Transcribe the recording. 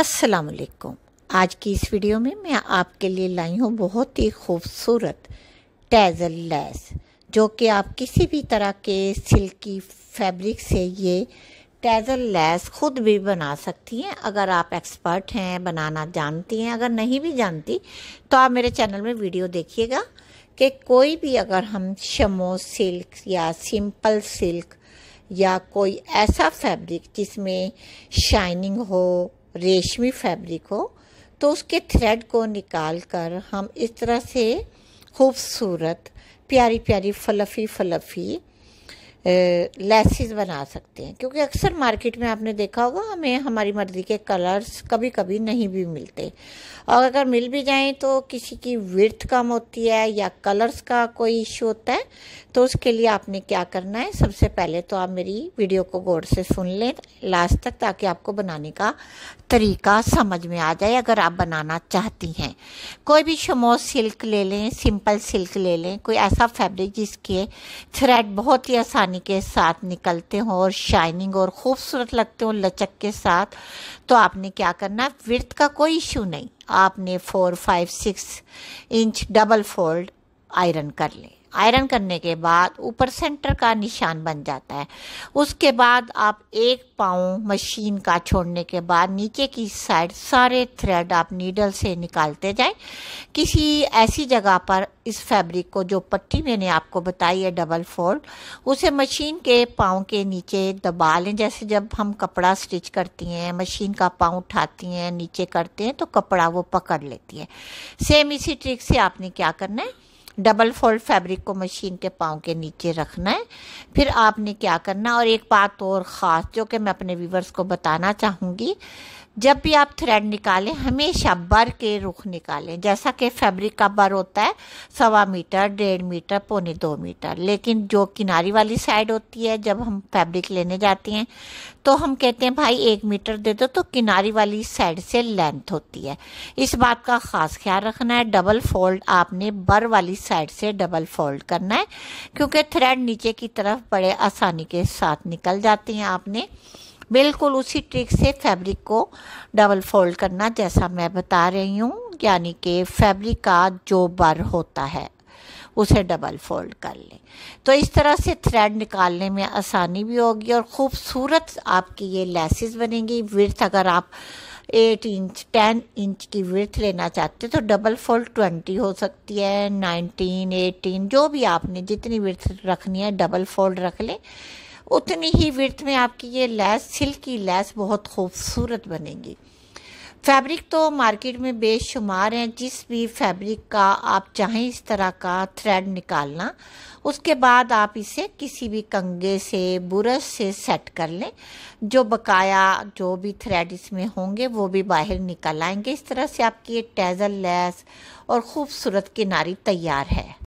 असलकुम आज की इस वीडियो में मैं आपके लिए लाई हूँ बहुत ही खूबसूरत टैजल लैस जो कि आप किसी भी तरह के सिल्की फैब्रिक से ये टैजल लैस खुद भी बना सकती हैं अगर आप एक्सपर्ट हैं बनाना जानती हैं अगर नहीं भी जानती तो आप मेरे चैनल में वीडियो देखिएगा कि कोई भी अगर हम शमो सिल्क या सिंपल सिल्क या कोई ऐसा फैब्रिक जिसमें शाइनिंग हो रेशमी फैब्रिक हो तो उसके थ्रेड को निकाल कर हम इस तरह से खूबसूरत प्यारी प्यारी फलफ़ी फलफ़ी लेसिस बना सकते हैं क्योंकि अक्सर मार्केट में आपने देखा होगा हमें हमारी मर्ज़ी के कलर्स कभी कभी नहीं भी मिलते और अगर मिल भी जाएं तो किसी की विर्थ कम होती है या कलर्स का कोई इश्यू होता है तो उसके लिए आपने क्या करना है सबसे पहले तो आप मेरी वीडियो को गौर से सुन लें लास्ट तक ताकि आपको बनाने का तरीका समझ में आ जाए अगर आप बनाना चाहती हैं कोई भी शमोस सिल्क ले लें सिंपल सिल्क ले लें कोई ऐसा फैब्रिक जिसके थ्रेड बहुत ही आसान पानी के साथ निकलते हों और शाइनिंग और खूबसूरत लगते हों लचक के साथ तो आपने क्या करना है विर्थ का कोई इशू नहीं आपने four five six inch double fold iron कर लें आयरन करने के बाद ऊपर सेंटर का निशान बन जाता है उसके बाद आप एक पाँव मशीन का छोड़ने के बाद नीचे की साइड सारे थ्रेड आप नीडल से निकालते जाएं किसी ऐसी जगह पर इस फैब्रिक को जो पट्टी मैंने आपको बताई है डबल फोल्ड उसे मशीन के पाँव के नीचे दबा लें जैसे जब हम कपड़ा स्टिच करती हैं मशीन का पाँव उठाती हैं नीचे करते हैं तो कपड़ा वो पकड़ लेती है सेम इसी ट्रिक से आपने क्या करना है डबल फोल्ड फैब्रिक को मशीन के पाँव के नीचे रखना है फिर आपने क्या करना और एक बात और ख़ास जो कि मैं अपने व्यूवर्स को बताना चाहूँगी जब भी आप थ्रेड निकालें हमेशा बर के रुख निकालें जैसा कि फैब्रिक का बर होता है सवा मीटर डेढ़ मीटर पौने दो मीटर लेकिन जो किनारी वाली साइड होती है जब हम फैब्रिक लेने जाते हैं तो हम कहते हैं भाई एक मीटर दे दो तो किनारी वाली साइड से लेंथ होती है इस बात का ख़ास ख्याल रखना है डबल फोल्ड आपने बर वाली साइड से डबल फोल्ड करना है क्योंकि थ्रेड नीचे की तरफ बड़े आसानी के साथ निकल जाती हैं आपने बिल्कुल उसी ट्रिक से फैब्रिक को डबल फोल्ड करना जैसा मैं बता रही हूँ यानी कि फैब्रिक का जो बर होता है उसे डबल फोल्ड कर लें तो इस तरह से थ्रेड निकालने में आसानी भी होगी और ख़ूबसूरत आपकी ये लेसिस बनेंगी विर्थ अगर आप एट इंच टेन इंच की विर्थ लेना चाहते हैं तो डबल फोल्ड ट्वेंटी हो सकती है नाइनटीन एटीन जो भी आपने जितनी विर्थ रखनी है डबल फोल्ड रख लें उतनी ही विर्थ में आपकी ये लैस सिल्क की लैस बहुत खूबसूरत बनेगी फैब्रिक तो मार्केट में बेशुमार हैं जिस भी फैब्रिक का आप चाहें इस तरह का थ्रेड निकालना उसके बाद आप इसे किसी भी कंगे से बुरश से सेट कर लें जो बकाया जो भी थ्रेड इसमें होंगे वो भी बाहर निकल आएंगे इस तरह से आपकी ये टैजल लैस और ख़ूबसूरत किनारी तैयार है